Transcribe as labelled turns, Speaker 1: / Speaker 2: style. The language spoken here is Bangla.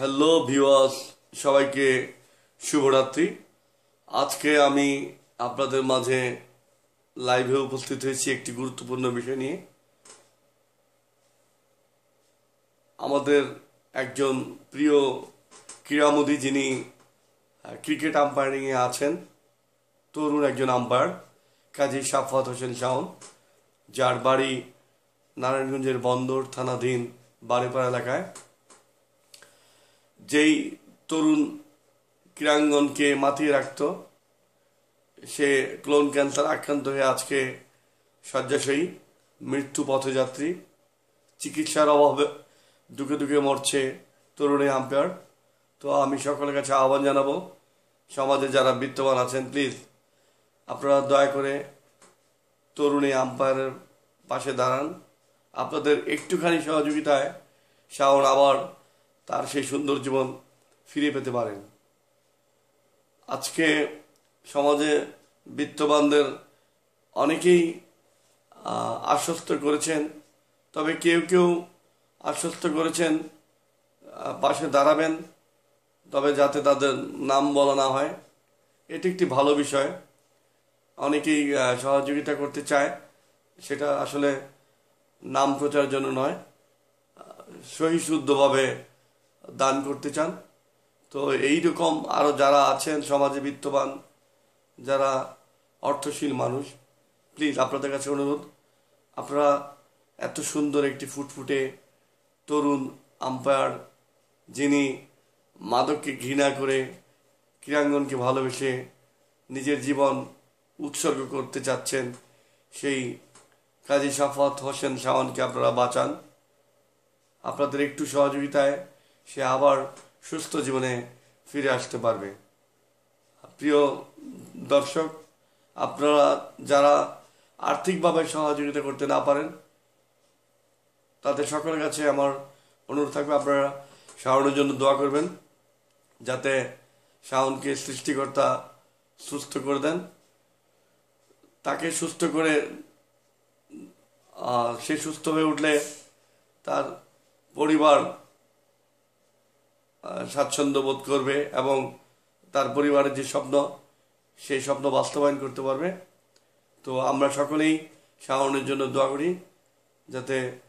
Speaker 1: হ্যালো ভিওয়াস সবাইকে শুভরাত্রি আজকে আমি আপনাদের মাঝে লাইভে উপস্থিত হয়েছি একটি গুরুত্বপূর্ণ বিষয় নিয়ে আমাদের একজন প্রিয় ক্রীড়ামোদী যিনি ক্রিকেট আম্পায়ারিংয়ে আছেন তরুণ একজন আম্পায়ার কাজী সাফাত হোসেন শাওন যার বাড়ি নারায়ণগঞ্জের বন্দর থানাধীন বারেপাড়া এলাকায় যেই তরুণ ক্রীড়াঙ্গনকে মাতিয়ে রাখত সে ক্লোন ক্যান্সার আক্রান্ত হয়ে আজকে শয্যাশয়ী মৃত্যু পথযাত্রী চিকিৎসার অভাবে দুঃখে দুঃখে মরছে তরুণী আম্পায়ার তো আমি সকলের কাছে আহ্বান জানাবো সমাজে যারা বিদ্যমান আছেন প্লিজ আপনারা দয়া করে তরুণী আম্পায়ারের পাশে দাঁড়ান আপনাদের একটুখানি সহযোগিতায় শাওন আবার তার সেই সুন্দর জীবন ফিরে পেতে পারেন আজকে সমাজে বৃত্তবানদের অনেকেই আশ্বস্ত করেছেন তবে কেউ কেউ আশ্বস্ত করেছেন পাশে দাঁড়াবেন তবে যাতে তাদের নাম বলা না হয় এটি একটি ভালো বিষয় অনেকেই সহযোগিতা করতে চায় সেটা আসলে নাম প্রচার জন্য নয় সহিশুদ্ধভাবে দান করতে চান তো এই রকম আরও যারা আছেন সমাজে বিত্তবান যারা অর্থশীল মানুষ প্লিজ আপনাদের কাছে অনুরোধ আপনারা এত সুন্দর একটি ফুটফুটে তরুণ আম্পায়ার যিনি মাদককে ঘৃণা করে ক্রীড়াঙ্গনকে ভালোবেসে নিজের জীবন উৎসর্গ করতে চাচ্ছেন সেই কাজী সাফাত হোসেন শাওয়ানকে আপনারা বাঁচান আপনাদের একটু সহযোগিতায় সে আবার সুস্থ জীবনে ফিরে আসতে পারবে প্রিয় দর্শক আপনারা যারা আর্থিকভাবে সহযোগিতা করতে না পারেন তাদের সকলের কাছে আমার অনুরোধ থাকবে আপনারা শাওনের জন্য দোয়া করবেন যাতে শাওনকে সৃষ্টিকর্তা সুস্থ করে দেন তাকে সুস্থ করে সে সুস্থ হয়ে উঠলে তার পরিবার স্বাচ্ছন্দ্য বোধ করবে এবং তার পরিবারের যে স্বপ্ন সেই স্বপ্ন বাস্তবায়ন করতে পারবে তো আমরা সকলেই শাওনের জন্য দোয়া করি যাতে